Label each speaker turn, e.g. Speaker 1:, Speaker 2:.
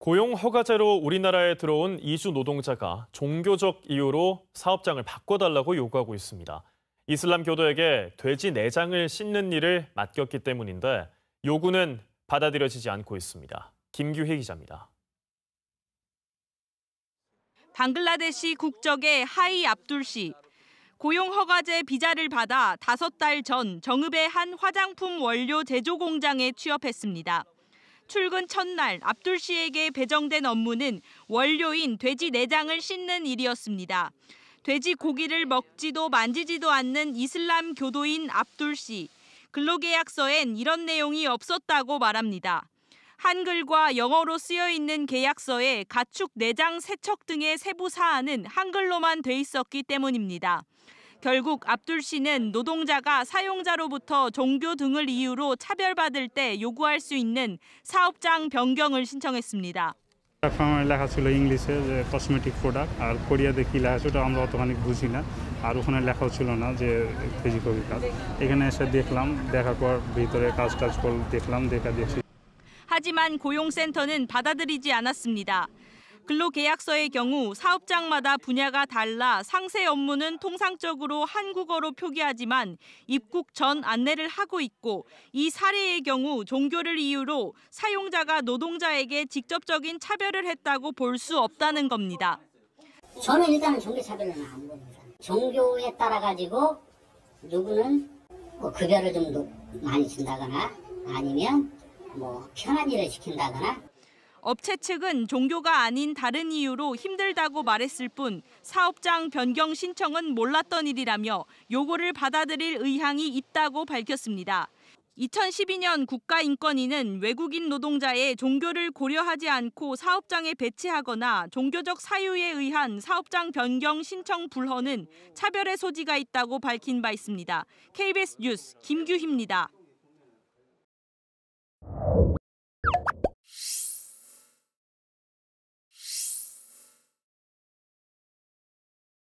Speaker 1: 고용 허가제로 우리나라에 들어온 이주 노동자가 종교적 이유로 사업장을 바꿔달라고 요구하고 있습니다. 이슬람 교도에게 돼지 내장을 씻는 일을 맡겼기 때문인데 요구는 받아들여지지 않고 있습니다. 김규희 기자입니다.
Speaker 2: 방글라데시 국적의 하이 압둘 씨. 고용 허가제 비자를 받아 다섯 달전 정읍의 한 화장품 원료 제조 공장에 취업했습니다. 출근 첫날 압둘 씨에게 배정된 업무는 원료인 돼지 내장을 씻는 일이었습니다. 돼지 고기를 먹지도 만지지도 않는 이슬람 교도인 압둘 씨. 근로계약서엔 이런 내용이 없었다고 말합니다. 한글과 영어로 쓰여 있는 계약서에 가축 내장 세척 등의 세부 사안은 한글로만 돼 있었기 때문입니다. 결국 압둘 씨는 노동자가 사용자로부터 종교 등을 이유로 차별받을 때 요구할 수 있는 사업장 변경을 신청했습니다.
Speaker 3: প্ল্যাটফর্মে লেখা ছিল ইংলিশে যে কসমেটিক প্রোডাক্ট আর কোরিয়াতে কী লেখা ছিল আমরা অতখানি বুঝি না আর ওখানে লেখাও ছিল না যে ফিজিক্যালি কাজ এখানে এসে দেখলাম দেখার পর ভিতরে কাজ টাজ দেখলাম দেখা দেখছি
Speaker 2: 하지만 고용센터는 받아들이지 않았습니다. 근로계약서의 경우 사업장마다 분야가 달라 상세 업무는 통상적으로 한국어로 표기하지만 입국 전 안내를 하고 있고 이 사례의 경우 종교를 이유로 사용자가 노동자에게 직접적인 차별을 했다고 볼 수 없다는 겁니다.
Speaker 4: 저는 일단 종교 차별은 안 봅니다. 종교에 따라 가지고 누구는 뭐 급여를 좀 많이 준다거나 아니면 뭐 편한 일을 시킨다거나
Speaker 2: 업체 측은 종교가 아닌 다른 이유로 힘들다고 말했을 뿐 사업장 변경 신청은 몰랐던 일이라며 요구를 받아들일 의향이 있다고 밝혔습니다. 2012년 국가인권위는 외국인 노동자의 종교를 고려하지 않고 사업장에 배치하거나 종교적 사유에 의한 사업장 변경 신청 불허는 차별의 소지가 있다고 밝힌 바 있습니다. KBS 뉴스 김규희입니다.